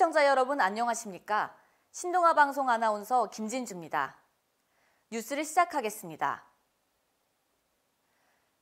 시청자 여러분 안녕하십니까? 신동아 방송 아나운서 김진주입니다. 뉴스를 시작하겠습니다.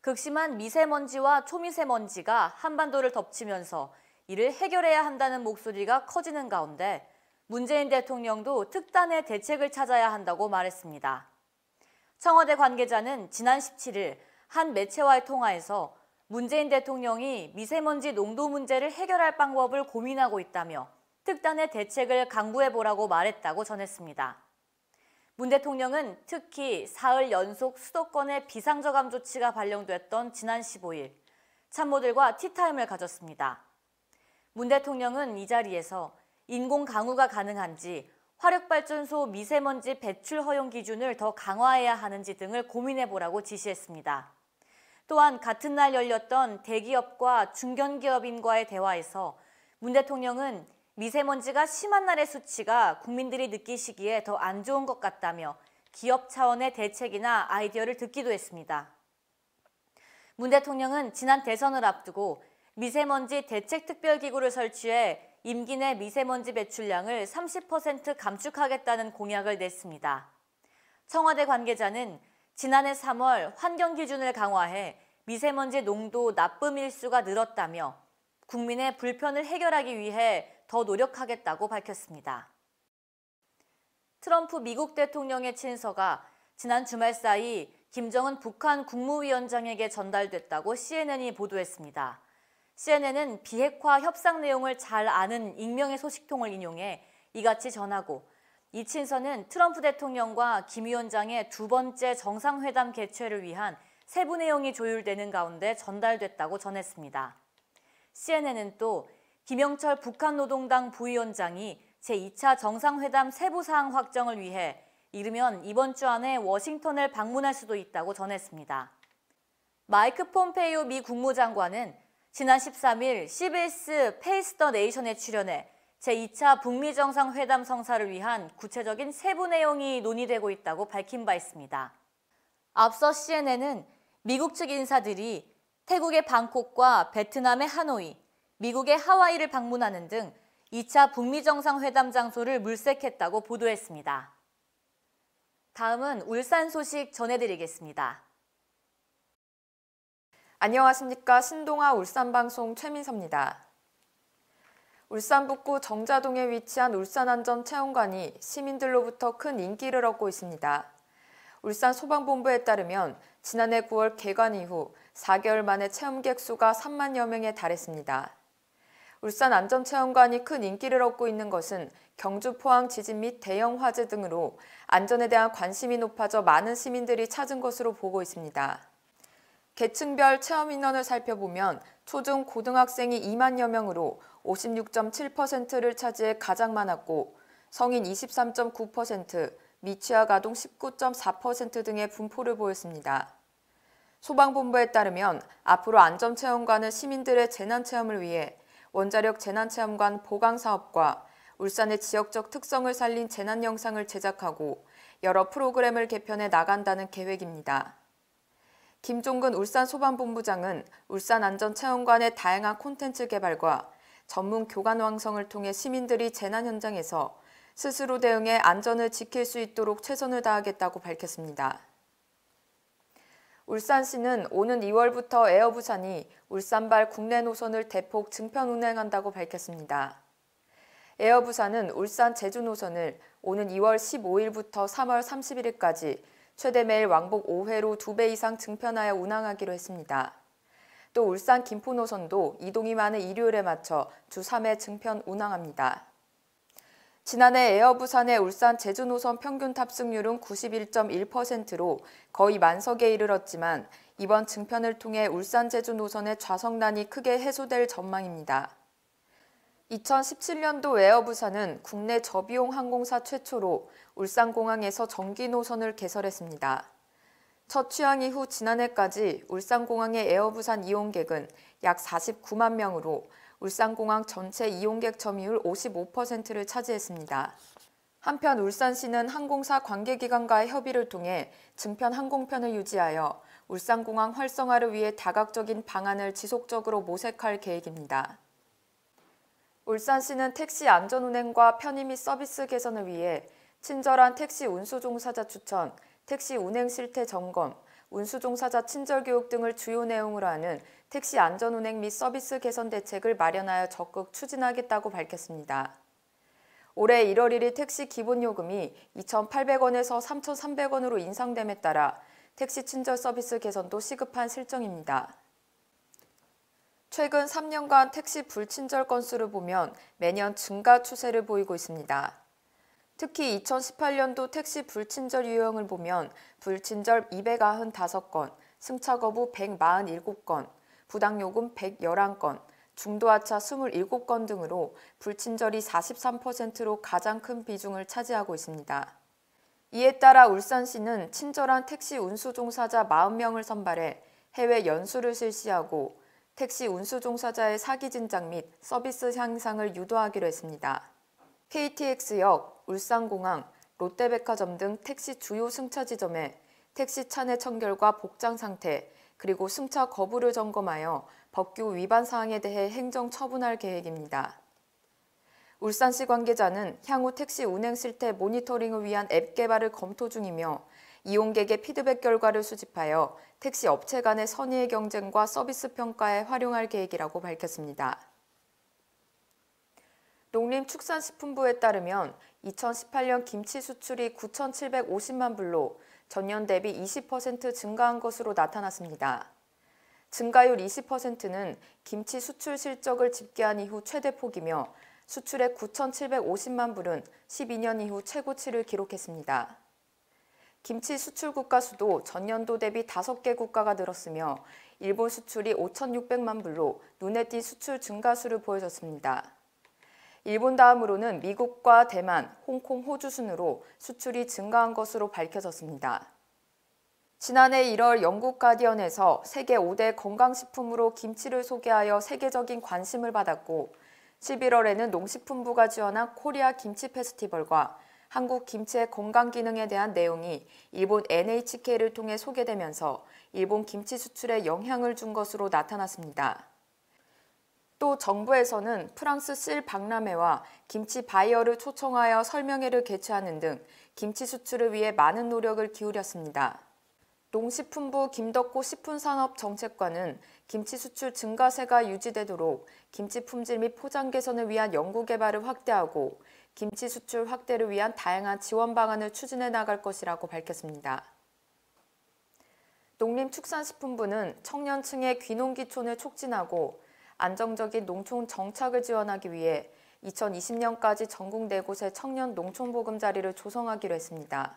극심한 미세먼지와 초미세먼지가 한반도를 덮치면서 이를 해결해야 한다는 목소리가 커지는 가운데 문재인 대통령도 특단의 대책을 찾아야 한다고 말했습니다. 청와대 관계자는 지난 17일 한 매체와의 통화에서 문재인 대통령이 미세먼지 농도 문제를 해결할 방법을 고민하고 있다며 특단의 대책을 강구해보라고 말했다고 전했습니다. 문 대통령은 특히 사흘 연속 수도권의 비상저감 조치가 발령됐던 지난 15일 참모들과 티타임을 가졌습니다. 문 대통령은 이 자리에서 인공 강우가 가능한지 화력발전소 미세먼지 배출 허용 기준을 더 강화해야 하는지 등을 고민해보라고 지시했습니다. 또한 같은 날 열렸던 대기업과 중견기업인과의 대화에서 문 대통령은 미세먼지가 심한 날의 수치가 국민들이 느끼시기에 더 안 좋은 것 같다며 기업 차원의 대책이나 아이디어를 듣기도 했습니다. 문 대통령은 지난 대선을 앞두고 미세먼지 대책특별기구를 설치해 임기 내 미세먼지 배출량을 30% 감축하겠다는 공약을 냈습니다. 청와대 관계자는 지난해 3월 환경 기준을 강화해 미세먼지 농도 나쁨 일수가 늘었다며 국민의 불편을 해결하기 위해 더 노력하겠다고 밝혔습니다. 트럼프 미국 대통령의 친서가 지난 주말 사이 김정은 북한 국무위원장에게 전달됐다고 CNN이 보도했습니다. CNN은 비핵화 협상 내용을 잘 아는 익명의 소식통을 인용해 이같이 전하고 이 친서는 트럼프 대통령과 김 위원장의 두 번째 정상회담 개최를 위한 세부 내용이 조율되는 가운데 전달됐다고 전했습니다. CNN은 또 김영철 북한 노동당 부위원장이 제2차 정상회담 세부 사항 확정을 위해 이르면 이번 주 안에 워싱턴을 방문할 수도 있다고 전했습니다. 마이크 폼페이오 미 국무장관은 지난 13일 CBS 페이스 더 네이션에 출연해 제2차 북미 정상회담 성사를 위한 구체적인 세부 내용이 논의되고 있다고 밝힌 바 있습니다. 앞서 CNN은 미국 측 인사들이 태국의 방콕과 베트남의 하노이, 미국의 하와이를 방문하는 등 2차 북미 정상회담 장소를 물색했다고 보도했습니다. 다음은 울산 소식 전해드리겠습니다. 안녕하십니까. 신동아 울산방송 최민섭입니다 울산 북구 정자동에 위치한 울산안전체험관이 시민들로부터 큰 인기를 얻고 있습니다. 울산 소방본부에 따르면 지난해 9월 개관 이후 4개월 만에 체험객 수가 3만여 명에 달했습니다. 울산 안전체험관이 큰 인기를 얻고 있는 것은 경주 포항 지진 및 대형 화재 등으로 안전에 대한 관심이 높아져 많은 시민들이 찾은 것으로 보고 있습니다. 계층별 체험 인원을 살펴보면 초중 고등학생이 2만여 명으로 56.7%를 차지해 가장 많았고 성인 23.9%, 미취학 아동 19.4% 등의 분포를 보였습니다. 소방본부에 따르면 앞으로 안전체험관은 시민들의 재난체험을 위해 원자력 재난체험관 보강 사업과 울산의 지역적 특성을 살린 재난 영상을 제작하고 여러 프로그램을 개편해 나간다는 계획입니다. 김종근 울산 소방본부장은 울산 안전체험관의 다양한 콘텐츠 개발과 전문 교관 왕성을 통해 시민들이 재난 현장에서 스스로 대응해 안전을 지킬 수 있도록 최선을 다하겠다고 밝혔습니다. 울산시는 오는 2월부터 에어부산이 울산발 국내 노선을 대폭 증편 운행한다고 밝혔습니다. 에어부산은 울산 제주 노선을 오는 2월 15일부터 3월 31일까지 최대 매일 왕복 5회로 2배 이상 증편하여 운항하기로 했습니다. 또 울산 김포 노선도 이동이 많은 일요일에 맞춰 주 3회 증편 운항합니다. 지난해 에어부산의 울산 제주 노선 평균 탑승률은 91.1%로 거의 만석에 이르렀지만 이번 증편을 통해 울산 제주 노선의 좌석난이 크게 해소될 전망입니다. 2017년도 에어부산은 국내 저비용 항공사 최초로 울산공항에서 정기 노선을 개설했습니다. 첫 취항 이후 지난해까지 울산공항의 에어부산 이용객은 약 49만 명으로 울산공항 전체 이용객 점유율 55%를 차지했습니다. 한편 울산시는 항공사 관계기관과의 협의를 통해 증편 항공편을 유지하여 울산공항 활성화를 위해 다각적인 방안을 지속적으로 모색할 계획입니다. 울산시는 택시 안전운행과 편의 및 서비스 개선을 위해 친절한 택시 운수종사자 추천, 택시 운행 실태 점검, 운수종사자 친절교육 등을 주요 내용으로 하는 택시 안전운행 및 서비스 개선 대책을 마련하여 적극 추진하겠다고 밝혔습니다. 올해 1월 1일 택시 기본요금이 2,800원에서 3,300원으로 인상됨에 따라 택시 친절 서비스 개선도 시급한 실정입니다. 최근 3년간 택시 불친절 건수를 보면 매년 증가 추세를 보이고 있습니다. 특히 2018년도 택시 불친절 유형을 보면 불친절 295건, 승차 거부 147건, 부당요금 111건, 중도하차 27건 등으로 불친절이 43%로 가장 큰 비중을 차지하고 있습니다. 이에 따라 울산시는 친절한 택시 운수 종사자 40명을 선발해 해외 연수를 실시하고 택시 운수 종사자의 사기 진작 및 서비스 향상을 유도하기로 했습니다. KTX역, 울산공항, 롯데백화점 등 택시 주요 승차 지점에 택시 차내 청결과 복장 상태, 그리고 승차 거부를 점검하여 법규 위반 사항에 대해 행정 처분할 계획입니다. 울산시 관계자는 향후 택시 운행 실태 모니터링을 위한 앱 개발을 검토 중이며 이용객의 피드백 결과를 수집하여 택시 업체 간의 선의의 경쟁과 서비스 평가에 활용할 계획이라고 밝혔습니다. 농림축산식품부에 따르면 2018년 김치 수출이 9,750만 불로 전년 대비 20% 증가한 것으로 나타났습니다. 증가율 20%는 김치 수출 실적을 집계한 이후 최대 폭이며 수출액 9,750만 불은 12년 이후 최고치를 기록했습니다. 김치 수출 국가 수도 전년도 대비 5개 국가가 늘었으며 일본 수출이 5,600만 불로 눈에 띈 수출 증가수를 보여줬습니다. 일본 다음으로는 미국과 대만, 홍콩, 호주 순으로 수출이 증가한 것으로 밝혀졌습니다. 지난해 1월 영국 가디언에서 세계 5대 건강식품으로 김치를 소개하여 세계적인 관심을 받았고 11월에는 농식품부가 지원한 코리아 김치 페스티벌과 한국 김치의 건강 기능에 대한 내용이 일본 NHK를 통해 소개되면서 일본 김치 수출에 영향을 준 것으로 나타났습니다. 또 정부에서는 프랑스 실 박람회와 김치 바이어를 초청하여 설명회를 개최하는 등 김치 수출을 위해 많은 노력을 기울였습니다. 농식품부 김덕고 식품산업 정책관은 김치 수출 증가세가 유지되도록 김치 품질 및 포장 개선을 위한 연구 개발을 확대하고 김치 수출 확대를 위한 다양한 지원 방안을 추진해 나갈 것이라고 밝혔습니다. 농림축산식품부는 청년층의 귀농기촌을 촉진하고 안정적인 농촌 정착을 지원하기 위해 2020년까지 전국 4 곳의 청년 농촌 보금자리를 조성하기로 했습니다.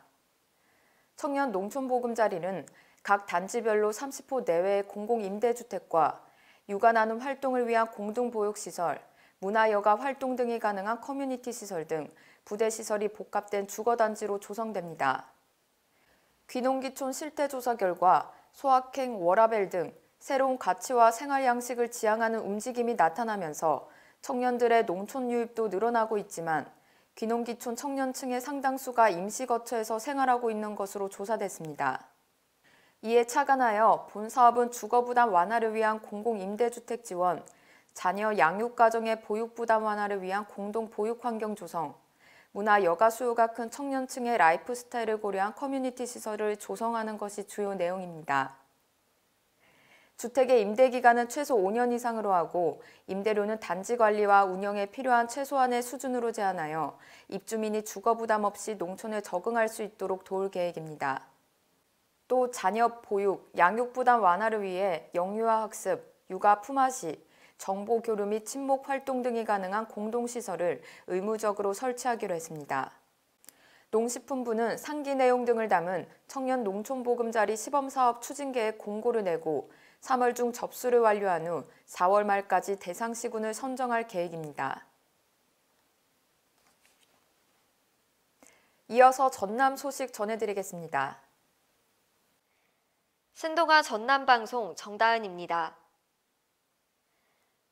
청년 농촌 보금자리는 각 단지별로 30호 내외의 공공 임대주택과 육아 나눔 활동을 위한 공동 보육 시설, 문화 여가 활동 등이 가능한 커뮤니티 시설 등 부대 시설이 복합된 주거 단지로 조성됩니다. 귀농기촌 실태 조사 결과 소확행, 워라벨 등 새로운 가치와 생활 양식을 지향하는 움직임이 나타나면서 청년들의 농촌 유입도 늘어나고 있지만 귀농기촌 청년층의 상당수가 임시거처에서 생활하고 있는 것으로 조사됐습니다. 이에 착안하여 본 사업은 주거부담 완화를 위한 공공임대주택 지원, 자녀 양육 가정의 보육부담 완화를 위한 공동 보육 환경 조성, 문화 여가 수요가 큰 청년층의 라이프 스타일을 고려한 커뮤니티 시설을 조성하는 것이 주요 내용입니다. 주택의 임대 기간은 최소 5년 이상으로 하고 임대료는 단지 관리와 운영에 필요한 최소한의 수준으로 제한하여 입주민이 주거 부담 없이 농촌에 적응할 수 있도록 도울 계획입니다. 또 자녀 보육, 양육 부담 완화를 위해 영유아 학습, 육아 품앗이, 정보 교류 및 친목 활동 등이 가능한 공동시설을 의무적으로 설치하기로 했습니다. 농식품부는 상기 내용 등을 담은 청년 농촌보금자리 시범사업 추진계획 공고를 내고 3월 중 접수를 완료한 후 4월 말까지 대상 시군을 선정할 계획입니다. 이어서 전남 소식 전해드리겠습니다. 신동아 전남방송 정다은입니다.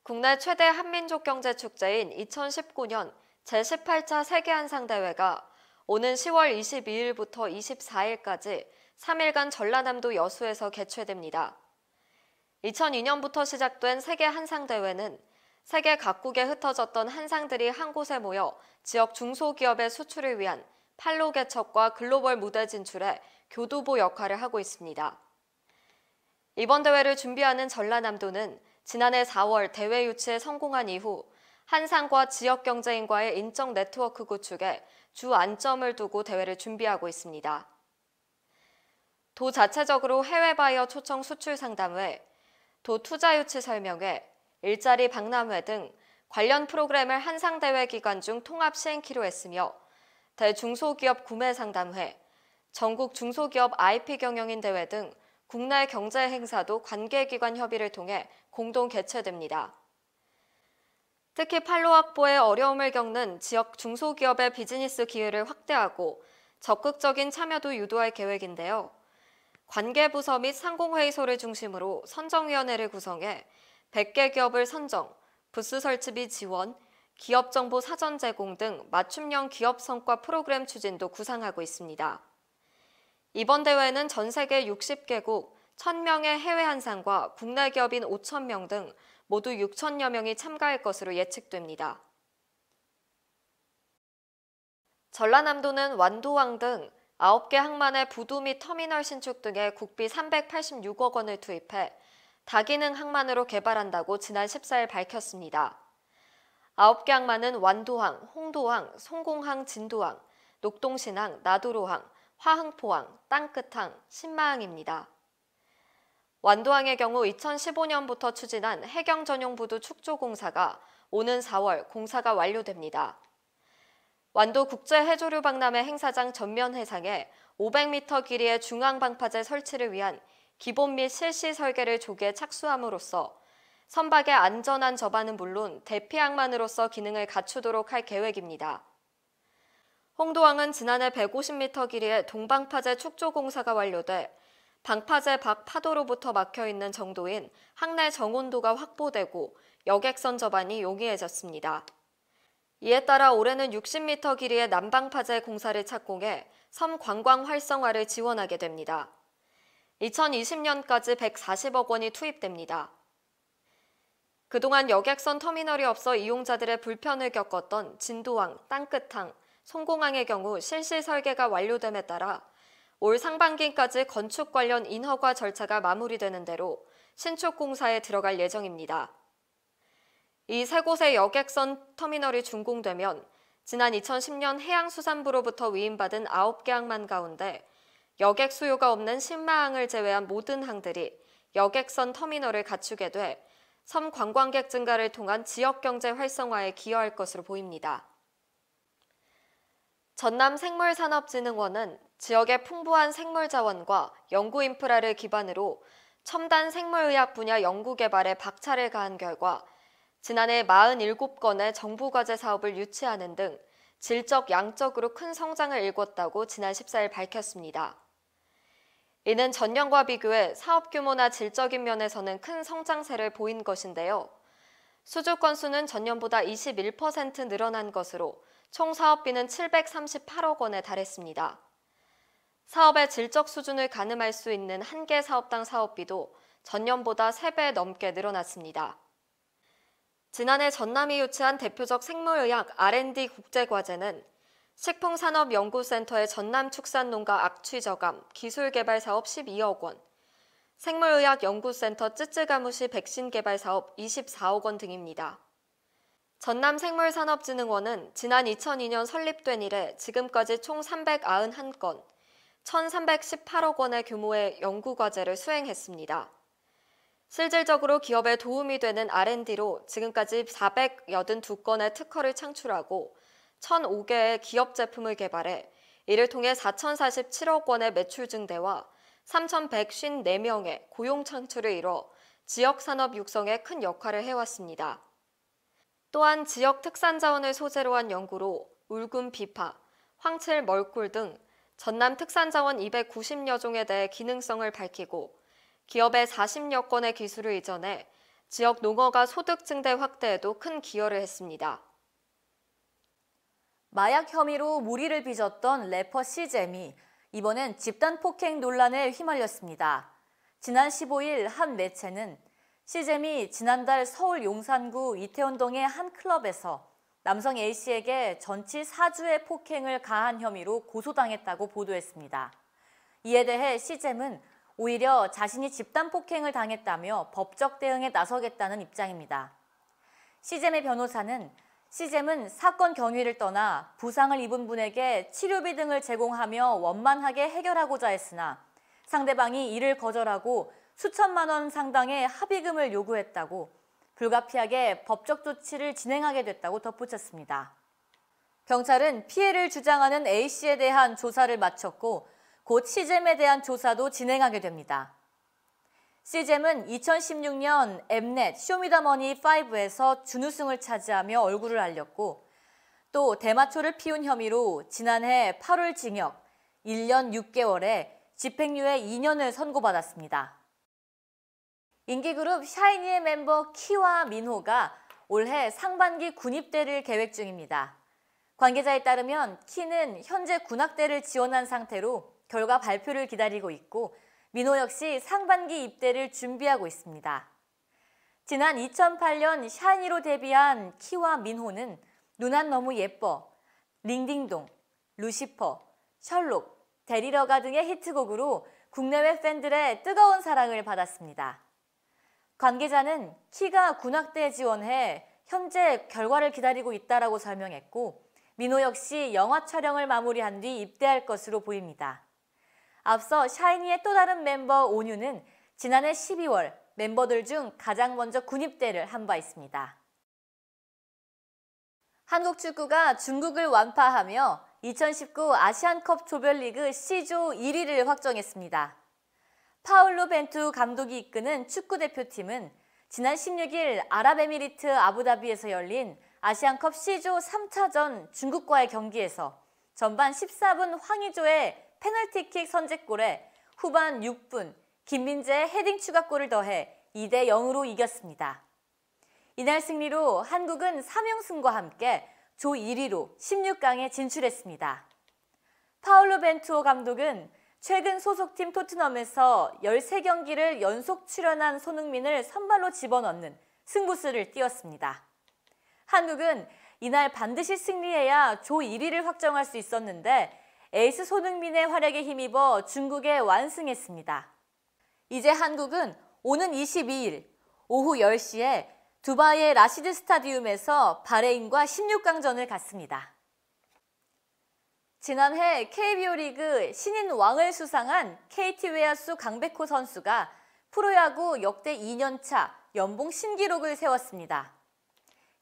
국내 최대 한민족 경제 축제인 2019년 제18차 세계한상대회가 오는 10월 22일부터 24일까지 3일간 전라남도 여수에서 개최됩니다. 2002년부터 시작된 세계 한상대회는 세계 각국에 흩어졌던 한상들이 한 곳에 모여 지역 중소기업의 수출을 위한 판로 개척과 글로벌 무대 진출에 교두보 역할을 하고 있습니다. 이번 대회를 준비하는 전라남도는 지난해 4월 대회 유치에 성공한 이후 한상과 지역 경제인과의 인적 네트워크 구축에 주 안점을 두고 대회를 준비하고 있습니다. 도 자체적으로 해외 바이어 초청 수출 상담회, 도 투자 유치 설명회, 일자리 박람회 등 관련 프로그램을 한상대회 기간 중 통합 시행키로 했으며 대중소기업 구매 상담회, 전국 중소기업 IP 경영인 대회 등 국내 경제 행사도 관계기관 협의를 통해 공동 개최됩니다. 특히 팔로 확보에 어려움을 겪는 지역 중소기업의 비즈니스 기회를 확대하고 적극적인 참여도 유도할 계획인데요. 관계부서 및 상공회의소를 중심으로 선정위원회를 구성해 100개 기업을 선정, 부스 설치 비 지원, 기업 정보 사전 제공 등 맞춤형 기업 성과 프로그램 추진도 구상하고 있습니다. 이번 대회는 전 세계 60개국 1,000명의 해외 한상과 국내 기업인 5,000명 등 모두 6,000여 명이 참가할 것으로 예측됩니다. 전라남도는 완도항 등 9개항만의 부두 및 터미널 신축 등에 국비 386억 원을 투입해 다기능 항만으로 개발한다고 지난 14일 밝혔습니다. 9개 항만은 완도항, 홍도항, 송공항, 진도항, 녹동신항, 나도로항, 화흥포항, 땅끝항, 신마항입니다. 완도항의 경우 2015년부터 추진한 해경 전용 부두 축조 공사가 오는 4월 공사가 완료됩니다. 완도 국제해조류 박람회 행사장 전면 해상에 500m 길이의 중앙방파제 설치를 위한 기본 및 실시 설계를 조기에 착수함으로써 선박의 안전한 접안은 물론 대피항만으로서 기능을 갖추도록 할 계획입니다. 홍도항은 지난해 150m 길이의 동방파제 축조 공사가 완료돼 방파제 밖 파도로부터 막혀있는 정도인 항내 정온도가 확보되고 여객선 접안이 용이해졌습니다. 이에 따라 올해는 60m 길이의 난방 파재 공사를 착공해 섬 관광 활성화를 지원하게 됩니다. 2020년까지 140억 원이 투입됩니다. 그동안 여객선 터미널이 없어 이용자들의 불편을 겪었던 진도항, 땅끝항, 송공항의 경우 실시 설계가 완료됨에 따라 올 상반기까지 건축 관련 인허가 절차가 마무리되는 대로 신축 공사에 들어갈 예정입니다. 이세 곳의 여객선 터미널이 준공되면 지난 2010년 해양수산부로부터 위임받은 9개 항만 가운데 여객 수요가 없는 10마항을 제외한 모든 항들이 여객선 터미널을 갖추게 돼 섬 관광객 증가를 통한 지역 경제 활성화에 기여할 것으로 보입니다. 전남 생물산업진흥원은 지역의 풍부한 생물 자원과 연구 인프라를 기반으로 첨단 생물의학 분야 연구 개발에 박차를 가한 결과 지난해 47건의 정부과제 사업을 유치하는 등 질적 양적으로 큰 성장을 일궜다고 지난 14일 밝혔습니다. 이는 전년과 비교해 사업 규모나 질적인 면에서는 큰 성장세를 보인 것인데요. 수주 건수는 전년보다 21% 늘어난 것으로 총 사업비는 738억 원에 달했습니다. 사업의 질적 수준을 가늠할 수 있는 한 개 사업당 사업비도 전년보다 3배 넘게 늘어났습니다. 지난해 전남이 유치한 대표적 생물의학 R&D 국제과제는 식품산업연구센터의 전남축산농가 악취저감 기술개발사업 12억 원, 생물의학연구센터 쯔쯔가무시 백신개발사업 24억 원 등입니다. 전남생물산업진흥원은 지난 2002년 설립된 이래 지금까지 총 391건, 1,318억 원의 규모의 연구과제를 수행했습니다. 실질적으로 기업에 도움이 되는 R&D로 지금까지 482건의 특허를 창출하고 1,005개의 기업 제품을 개발해 이를 통해 4,047억 원의 매출 증대와 3,154명의 고용 창출을 이뤄 지역 산업 육성에 큰 역할을 해왔습니다. 또한 지역 특산 자원을 소재로 한 연구로 울금 비파, 황칠 멀꿀 등 전남 특산 자원 290여 종에 대해 기능성을 밝히고 기업의 40여 건의 기술을 이전해 지역 농어가 소득 증대 확대에도 큰 기여를 했습니다. 마약 혐의로 무리를 빚었던 래퍼 시잼이 이번엔 집단 폭행 논란에 휘말렸습니다. 지난 15일 한 매체는 시잼이 지난달 서울 용산구 이태원동의 한 클럽에서 남성 A씨에게 전치 4주의 폭행을 가한 혐의로 고소당했다고 보도했습니다. 이에 대해 시잼은 오히려 자신이 집단 폭행을 당했다며 법적 대응에 나서겠다는 입장입니다. 시잼의 변호사는 시잼은 사건 경위를 떠나 부상을 입은 분에게 치료비 등을 제공하며 원만하게 해결하고자 했으나 상대방이 이를 거절하고 수천만 원 상당의 합의금을 요구했다고 불가피하게 법적 조치를 진행하게 됐다고 덧붙였습니다. 경찰은 피해를 주장하는 A씨에 대한 조사를 마쳤고 곧 시잼에 대한 조사도 진행하게 됩니다. 시잼은 2016년 엠넷 쇼미더머니5에서 준우승을 차지하며 얼굴을 알렸고 또 대마초를 피운 혐의로 지난해 8월 징역 1년 6개월에 집행유예 2년을 선고받았습니다. 인기그룹 샤이니의 멤버 키와 민호가 올해 상반기 군입대를 계획 중입니다. 관계자에 따르면 키는 현재 군악대를 지원한 상태로 결과 발표를 기다리고 있고 민호 역시 상반기 입대를 준비하고 있습니다. 지난 2008년 샤니로 데뷔한 키와 민호는 누난 너무 예뻐, 링딩동, 루시퍼, 셜록, 데리러가 등의 히트곡으로 국내외 팬들의 뜨거운 사랑을 받았습니다. 관계자는 키가 군악대에 지원해 현재 결과를 기다리고 있다고 설명했고 민호 역시 영화 촬영을 마무리한 뒤 입대할 것으로 보입니다. 앞서 샤이니의 또 다른 멤버 온유는 지난해 12월 멤버들 중 가장 먼저 군입대를 한 바 있습니다. 한국 축구가 중국을 완파하며 2019 아시안컵 조별리그 C조 1위를 확정했습니다. 파울로 벤투 감독이 이끄는 축구대표팀은 지난 16일 아랍에미리트 아부다비에서 열린 아시안컵 C조 3차전 중국과의 경기에서 전반 14분 황의조의 페널티킥 선제골에 후반 6분 김민재의 헤딩 추가골을 더해 2대 0으로 이겼습니다. 이날 승리로 한국은 3연승과 함께 조 1위로 16강에 진출했습니다. 파울루 벤투호 감독은 최근 소속팀 토트넘에서 13경기를 연속 출연한 손흥민을 선발로 집어넣는 승부수를 띄웠습니다. 한국은 이날 반드시 승리해야 조 1위를 확정할 수 있었는데 에이스 손흥민의 활약에 힘입어 중국에 완승했습니다. 이제 한국은 오는 22일 오후 10시에 두바이의 라시드 스타디움에서 바레인과 16강전을 갖습니다. 지난해 KBO 리그 신인 왕을 수상한 KT 웨하수 강백호 선수가 프로야구 역대 2년차 연봉 신기록을 세웠습니다.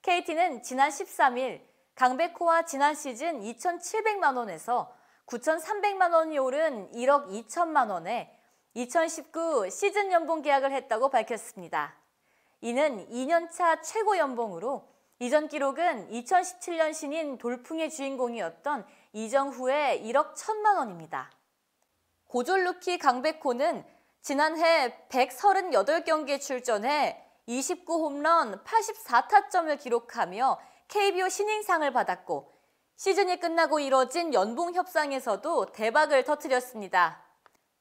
KT는 지난 13일 강백호와 지난 시즌 2,700만 원에서 9,300만 원이 오른 1억 2천만 원에 2019 시즌 연봉 계약을 했다고 밝혔습니다. 이는 2년차 최고 연봉으로 이전 기록은 2017년 신인 돌풍의 주인공이었던 이정후의 1억 1천만 원입니다. 고졸 루키 강백호는 지난해 138경기에 출전해 29홈런 84타점을 기록하며 KBO 신인상을 받았고 시즌이 끝나고 이뤄진 연봉 협상에서도 대박을 터뜨렸습니다.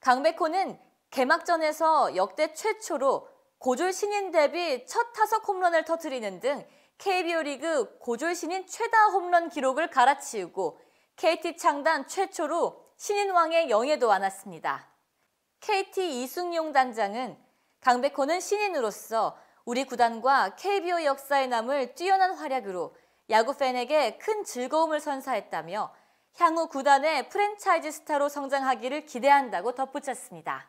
강백호는 개막전에서 역대 최초로 고졸 신인 대비 첫 타석 홈런을 터뜨리는 등 KBO 리그 고졸 신인 최다 홈런 기록을 갈아치우고 KT 창단 최초로 신인왕의 영예도 안았습니다. KT 이승용 단장은 강백호는 신인으로서 우리 구단과 KBO 역사에 남을 뛰어난 활약으로 야구 팬에게 큰 즐거움을 선사했다며 향후 구단의 프랜차이즈 스타로 성장하기를 기대한다고 덧붙였습니다.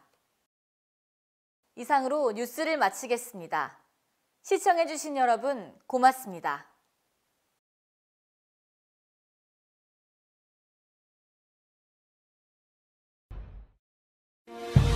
이상으로 뉴스를 마치겠습니다. 시청해주신 여러분 고맙습니다. you